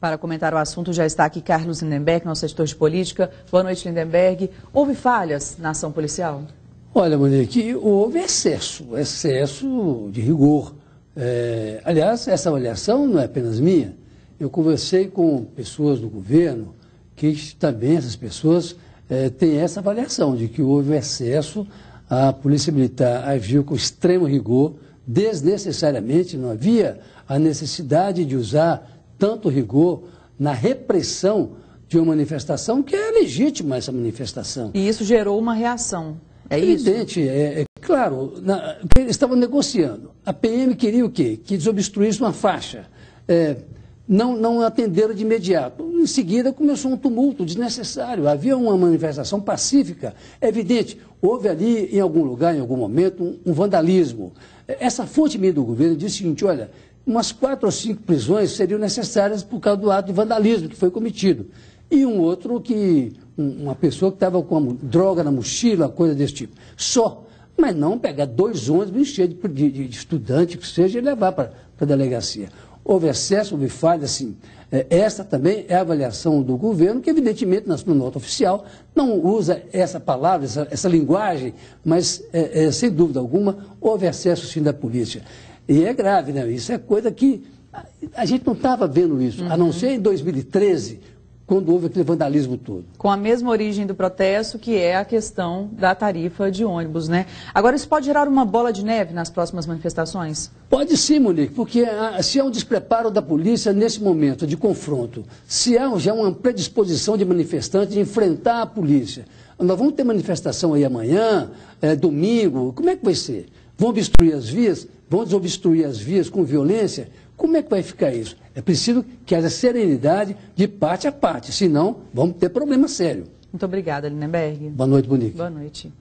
Para comentar o assunto, já está aqui Carlos Lindenberg, nosso editor de política. Boa noite, Lindenberg. Houve falhas na ação policial? Olha, Monique, houve excesso, excesso de rigor. É, aliás, essa avaliação não é apenas minha. Eu conversei com pessoas do governo que também essas pessoas é, têm essa avaliação de que houve excesso, a polícia militar agiu com extremo rigor, desnecessariamente, não havia a necessidade de usar tanto rigor na repressão de uma manifestação que é legítima essa manifestação. E isso gerou uma reação. É Evidente, isso? É, é claro. Na, eles estavam negociando. A PM queria o quê? Que desobstruísse uma faixa. É, não, não atenderam de imediato. Em seguida começou um tumulto desnecessário. Havia uma manifestação pacífica. É evidente, houve ali, em algum lugar, em algum momento, um, um vandalismo. Essa fonte minha do governo disse o seguinte: olha, umas quatro ou cinco prisões seriam necessárias por causa do ato de vandalismo que foi cometido. E um outro que, um, uma pessoa que estava com droga na mochila, coisa desse tipo. Só. Mas não pegar dois ônibus encher de, de, de estudante, que seja, e levar para a delegacia. Houve excesso, houve falha, assim. É, essa também é a avaliação do governo, que evidentemente, na sua nota oficial, não usa essa palavra, essa, essa linguagem, mas, é, é, sem dúvida alguma, houve excesso sim da polícia. E é grave, né? Isso é coisa que a, gente não estava vendo isso, uhum. a não uhum. ser em 2013, quando houve aquele vandalismo todo. Com a mesma origem do protesto, que é a questão da tarifa de ônibus, né? Agora, isso pode gerar uma bola de neve nas próximas manifestações? Pode sim, Monique, porque ah, se é um despreparo da polícia nesse momento de confronto, se há é já é uma predisposição de manifestantes de enfrentar a polícia, nós vamos ter manifestação aí amanhã, é, domingo, como é que vai ser? Vão obstruir as vias? Vão desobstruir as vias com violência? Como é que vai ficar isso? É preciso que haja serenidade de parte a parte, senão vamos ter problema sério. Muito obrigada, Lindenberg. Boa noite, Bonique. Boa noite.